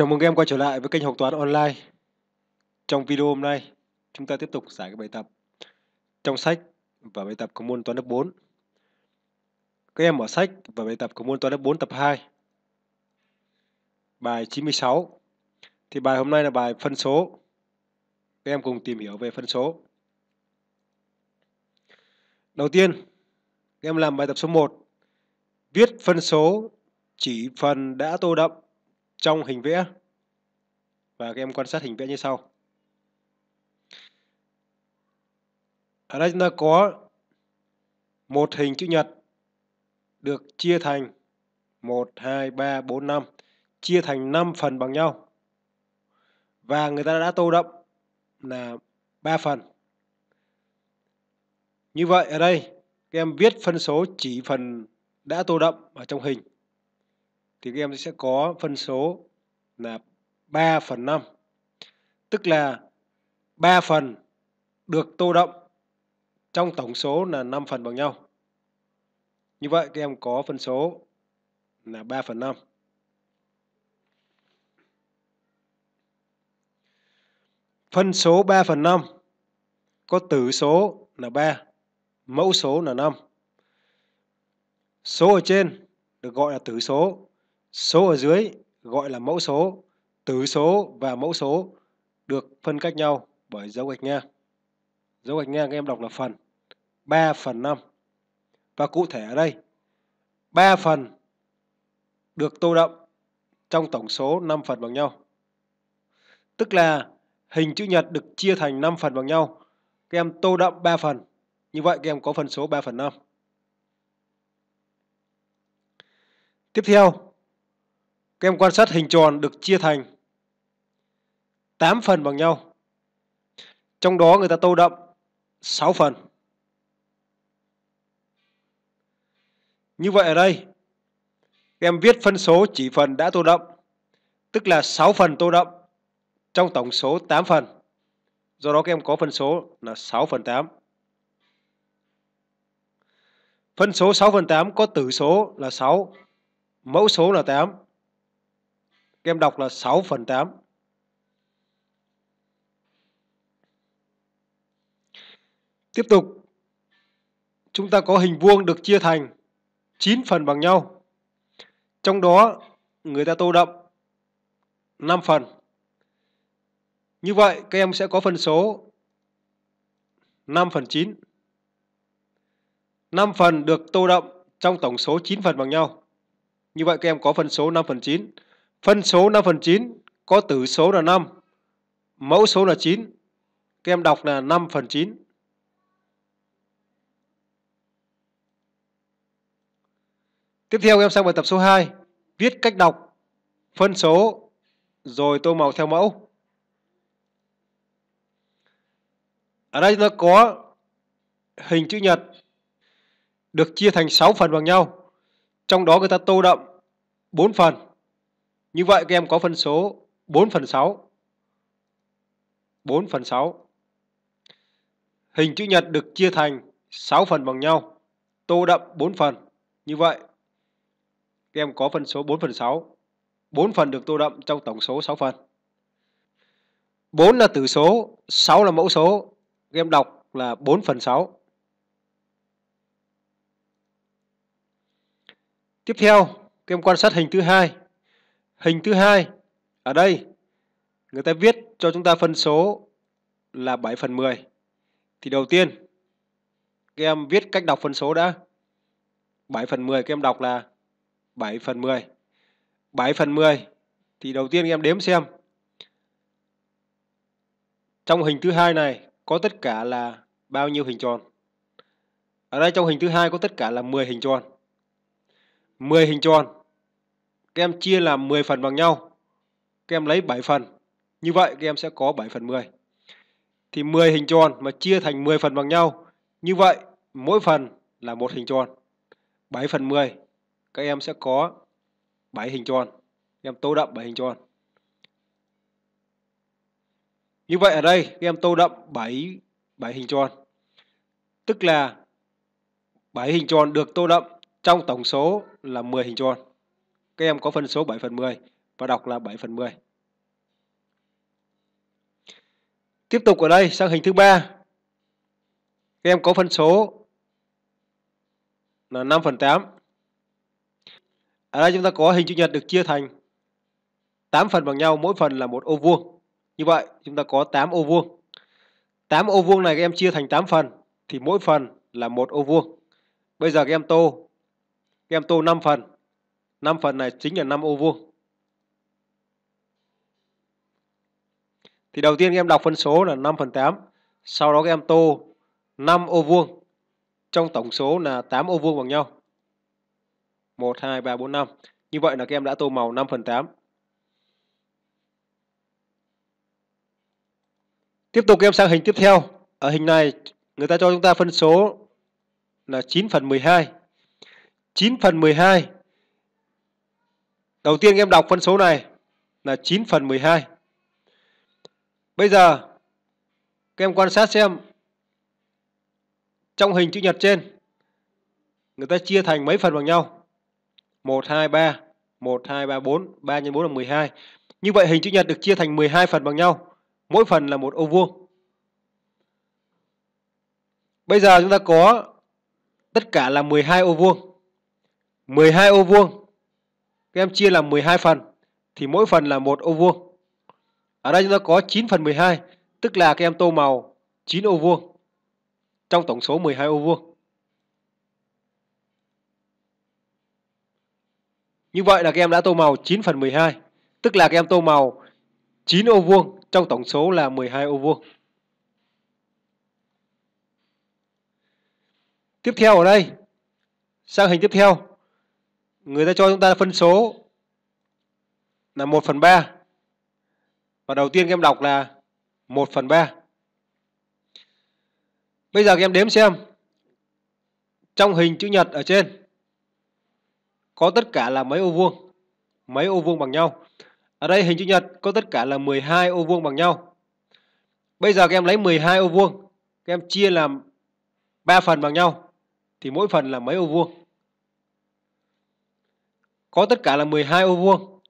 Chào mừng các em quay trở lại với kênh học toán online. Trong video hôm nay, chúng ta tiếp tục giải các bài tập trong sách và bài tập của môn toán lớp 4. Các em ở sách và bài tập của môn toán lớp 4 tập 2. Bài 96. Thì bài hôm nay là bài phân số. Các em cùng tìm hiểu về phân số. Đầu tiên, các em làm bài tập số 1. Viết phân số chỉ phần đã tô đậm trong hình vẽ và các em quan sát hình vẽ như sau. Ở đây chúng ta có một hình chữ nhật được chia thành 1, 2, 3, 4, 5 chia thành 5 phần bằng nhau và người ta đã tô đậm là 3 phần. Như vậy ở đây các em viết phân số chỉ phần đã tô đậm ở trong hình thì các em sẽ có phân số là 3 phần 5. Tức là 3 phần được tô đậm trong tổng số là 5 phần bằng nhau. Như vậy các em có phân số là 3 phần 5. Phân số 3 phần 5 có tử số là 3, mẫu số là 5. Số ở trên được gọi là tử số Số ở dưới gọi là mẫu số, tử số và mẫu số được phân cách nhau bởi dấu gạch ngang. Dấu gạch ngang các em đọc là phần 3 phần 5. Và cụ thể ở đây, 3 phần được tô đậm trong tổng số 5 phần bằng nhau. Tức là hình chữ nhật được chia thành 5 phần bằng nhau. Các em tô đậm 3 phần. Như vậy các em có phần số 3 phần 5. Tiếp theo, các em quan sát hình tròn được chia thành 8 phần bằng nhau. Trong đó người ta tô đậm 6 phần. Như vậy ở đây, các em viết phân số chỉ phần đã tô đậm, tức là 6 phần tô đậm trong tổng số 8 phần. Do đó các em có phân số là 6 phần 8. Phân số 6 phần 8 có tử số là 6, mẫu số là 8. Các đọc là 6 phần 8. Tiếp tục, chúng ta có hình vuông được chia thành 9 phần bằng nhau. Trong đó, người ta tô đậm 5 phần. Như vậy, các em sẽ có phần số 5 phần 9. 5 phần được tô đậm trong tổng số 9 phần bằng nhau. Như vậy, các em có phần số 5 phần 9. Phân số 5 phần 9 có tử số là 5, mẫu số là 9. Các em đọc là 5 phần 9. Tiếp theo em sang bài tập số 2, viết cách đọc phân số rồi tô màu theo mẫu. Ở đây nó có hình chữ nhật được chia thành 6 phần bằng nhau. Trong đó người ta tô đậm 4 phần. Như vậy các em có phân số 4 phần 6. 4 phần 6. Hình chữ nhật được chia thành 6 phần bằng nhau, tô đậm 4 phần. Như vậy, các em có phân số 4 phần 6. 4 phần được tô đậm trong tổng số 6 phần. 4 là tử số, 6 là mẫu số. Các em đọc là 4 phần 6. Tiếp theo, các em quan sát hình thứ hai Hình thứ hai ở đây người ta viết cho chúng ta phân số là 7 phần 10. Thì đầu tiên các em viết cách đọc phân số đã. 7 phần 10 các em đọc là 7 phần 10. 7 phần 10 thì đầu tiên các em đếm xem. Trong hình thứ hai này có tất cả là bao nhiêu hình tròn? Ở đây trong hình thứ hai có tất cả là 10 hình tròn. 10 hình tròn các em chia làm 10 phần bằng nhau. Các em lấy 7 phần. Như vậy các em sẽ có 7 phần 10. Thì 10 hình tròn mà chia thành 10 phần bằng nhau. Như vậy mỗi phần là một hình tròn. 7 phần 10 các em sẽ có 7 hình tròn. Các em tô đậm 7 hình tròn. Như vậy ở đây các em tô đậm 7 7 hình tròn. Tức là 7 hình tròn được tô đậm trong tổng số là 10 hình tròn. Các em có phân số 7 phần 10 và đọc là 7 phần 10. Tiếp tục ở đây sang hình thứ ba. Các em có phân số là 5 phần 8. Ở đây chúng ta có hình chữ nhật được chia thành 8 phần bằng nhau, mỗi phần là một ô vuông. Như vậy chúng ta có 8 ô vuông. 8 ô vuông này các em chia thành 8 phần thì mỗi phần là một ô vuông. Bây giờ các em tô các em tô 5 phần 5 phần này chính là 5 ô vuông. Thì đầu tiên các em đọc phân số là 5 phần 8. Sau đó các em tô 5 ô vuông. Trong tổng số là 8 ô vuông bằng nhau. 1, 2, 3, 4, 5. Như vậy là các em đã tô màu 5 phần 8. Tiếp tục các em sang hình tiếp theo. Ở hình này người ta cho chúng ta phân số là 9 phần 12. 9 phần 12 Đầu tiên em đọc phân số này là 9 phần 12. Bây giờ các em quan sát xem trong hình chữ nhật trên người ta chia thành mấy phần bằng nhau? 1 2 3 1 2 3 4, 3 x 4 là 12. Như vậy hình chữ nhật được chia thành 12 phần bằng nhau, mỗi phần là một ô vuông. Bây giờ chúng ta có tất cả là 12 ô vuông. 12 ô vuông các em chia làm 12 phần thì mỗi phần là một ô vuông. Ở đây chúng ta có 9 phần 12, tức là các em tô màu 9 ô vuông trong tổng số 12 ô vuông. Như vậy là các em đã tô màu 9 phần 12, tức là các em tô màu 9 ô vuông trong tổng số là 12 ô vuông. Tiếp theo ở đây, sang hình tiếp theo, người ta cho chúng ta phân số là 1 phần 3 và đầu tiên các em đọc là 1 phần 3 bây giờ các em đếm xem trong hình chữ nhật ở trên có tất cả là mấy ô vuông mấy ô vuông bằng nhau ở đây hình chữ nhật có tất cả là 12 ô vuông bằng nhau bây giờ các em lấy 12 ô vuông các em chia làm 3 phần bằng nhau thì mỗi phần là mấy ô vuông có tất cả là 12 ô vuông.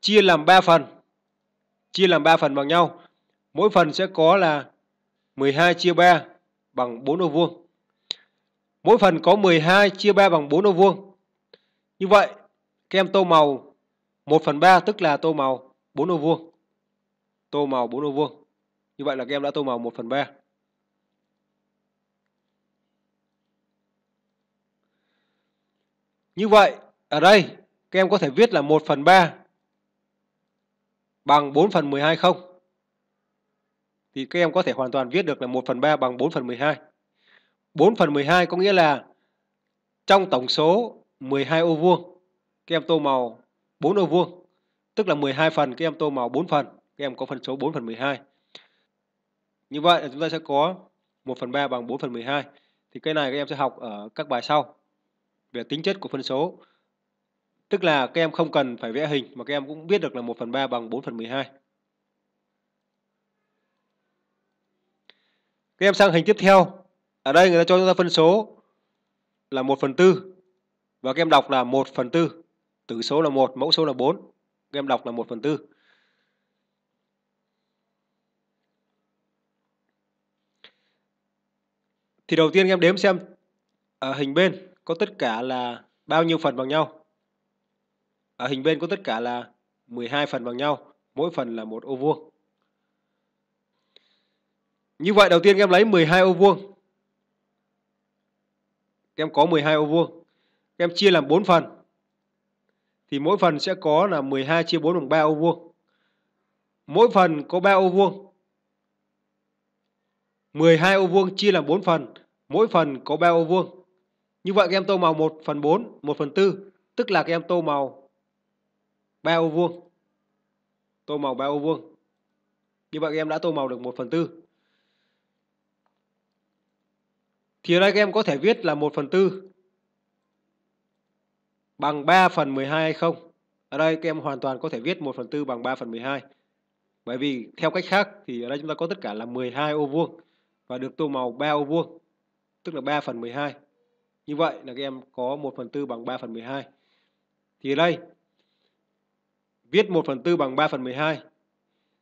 Chia làm 3 phần. Chia làm 3 phần bằng nhau. Mỗi phần sẽ có là 12 chia 3 bằng 4 ô vuông. Mỗi phần có 12 chia 3 bằng 4 ô vuông. Như vậy, kem tô màu 1 phần 3 tức là tô màu 4 ô vuông. Tô màu 4 ô vuông. Như vậy là kem đã tô màu 1 phần 3. Như vậy, ở đây, các em có thể viết là 1 phần 3 bằng 4 phần 12 không? Thì các em có thể hoàn toàn viết được là 1 phần 3 bằng 4 phần 12. 4 phần 12 có nghĩa là trong tổng số 12 ô vuông, các em tô màu 4 ô vuông. Tức là 12 phần, các em tô màu 4 phần. Các em có phân số 4 phần 12. Như vậy là chúng ta sẽ có 1 phần 3 bằng 4 phần 12. Thì cái này các em sẽ học ở các bài sau về tính chất của phân số. Tức là các em không cần phải vẽ hình mà các em cũng biết được là 1 phần 3 bằng 4 phần 12. Các em sang hình tiếp theo. Ở đây người ta cho chúng ta phân số là 1 phần 4. Và các em đọc là 1 phần 4. Tử số là 1, mẫu số là 4. Các em đọc là 1 phần 4. Thì đầu tiên các em đếm xem ở hình bên có tất cả là bao nhiêu phần bằng nhau. Ở à, hình bên có tất cả là 12 phần bằng nhau, mỗi phần là một ô vuông. Như vậy đầu tiên các em lấy 12 ô vuông. Các em có 12 ô vuông. Các em chia làm 4 phần. Thì mỗi phần sẽ có là 12 chia 4 bằng 3 ô vuông. Mỗi phần có 3 ô vuông. 12 ô vuông chia làm 4 phần, mỗi phần có 3 ô vuông. Như vậy các em tô màu 1 phần 4, 1 phần 4, tức là các em tô màu ba ô vuông tô màu ba ô vuông như vậy các em đã tô màu được 1 phần tư thì ở đây các em có thể viết là 1 phần tư bằng 3 phần 12 hay không ở đây các em hoàn toàn có thể viết 1 phần tư bằng 3 phần 12 bởi vì theo cách khác thì ở đây chúng ta có tất cả là 12 ô vuông và được tô màu 3 ô vuông tức là 3 phần 12 như vậy là các em có 1 phần tư bằng 3 phần 12 thì ở đây Viết 1 phần 4 bằng 3 phần 12.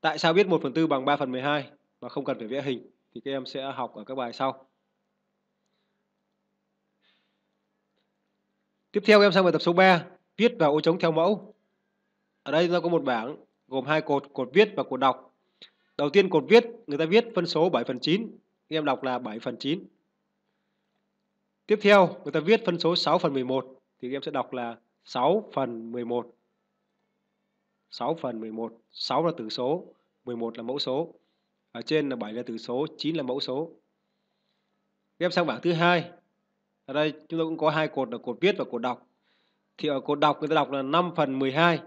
Tại sao viết 1 phần 4 bằng 3 phần 12 mà không cần phải vẽ hình thì các em sẽ học ở các bài sau. Tiếp theo em sang bài tập số 3, viết vào ô trống theo mẫu. Ở đây nó có một bảng gồm hai cột, cột viết và cột đọc. Đầu tiên cột viết, người ta viết phân số 7 phần 9, em đọc là 7 phần 9. Tiếp theo, người ta viết phân số 6 phần 11 thì em sẽ đọc là 6 phần 11. 6 phần 11, 6 là tử số, 11 là mẫu số. Ở trên là 7 là tử số, 9 là mẫu số. Ghép sang bảng thứ hai. Ở đây chúng ta cũng có hai cột là cột viết và cột đọc. Thì ở cột đọc người ta đọc là 5 phần 12.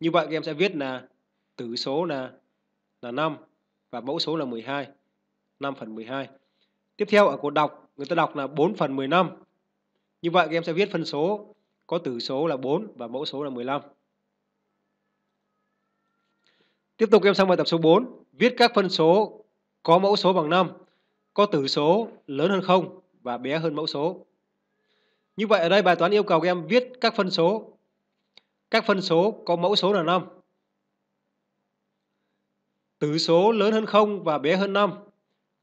Như vậy các em sẽ viết là tử số là là 5 và mẫu số là 12. 5 phần 12. Tiếp theo ở cột đọc người ta đọc là 4 phần 15. Như vậy các em sẽ viết phân số có tử số là 4 và mẫu số là 15. Tiếp tục em sang bài tập số 4, viết các phân số có mẫu số bằng 5, có tử số lớn hơn 0 và bé hơn mẫu số. Như vậy ở đây bài toán yêu cầu em viết các phân số. Các phân số có mẫu số là 5. Tử số lớn hơn 0 và bé hơn 5.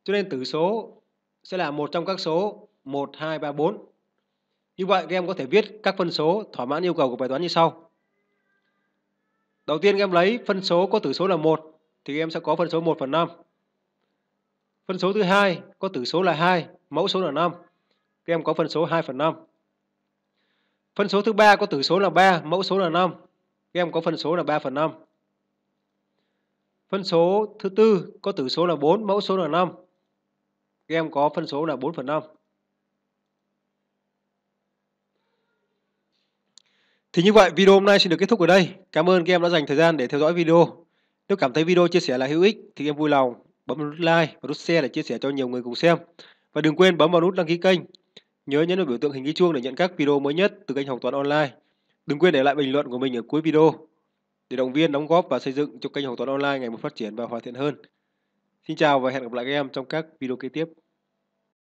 Cho nên tử số sẽ là một trong các số 1, 2, 3, 4. Như vậy các em có thể viết các phân số thỏa mãn yêu cầu của bài toán như sau. Đầu tiên em lấy phân số có tử số là 1 thì em sẽ có phân số 1 phần 5. Phân số thứ hai có tử số là 2, mẫu số là 5. Các em có phân số 2 phần 5. Phân số thứ ba có tử số là 3, mẫu số là 5. Các em có phân số là 3 phần 5. Phân số thứ tư có tử số là 4, mẫu số là 5. Các em có phân số là 4 phần 5. Thì như vậy video hôm nay xin được kết thúc ở đây. Cảm ơn các em đã dành thời gian để theo dõi video. Nếu cảm thấy video chia sẻ là hữu ích thì em vui lòng bấm nút like và nút share để chia sẻ cho nhiều người cùng xem. Và đừng quên bấm vào nút đăng ký kênh. Nhớ nhấn vào biểu tượng hình ghi chuông để nhận các video mới nhất từ kênh Học Toán Online. Đừng quên để lại bình luận của mình ở cuối video để động viên đóng góp và xây dựng cho kênh Học Toán Online ngày một phát triển và hoàn thiện hơn. Xin chào và hẹn gặp lại các em trong các video kế tiếp.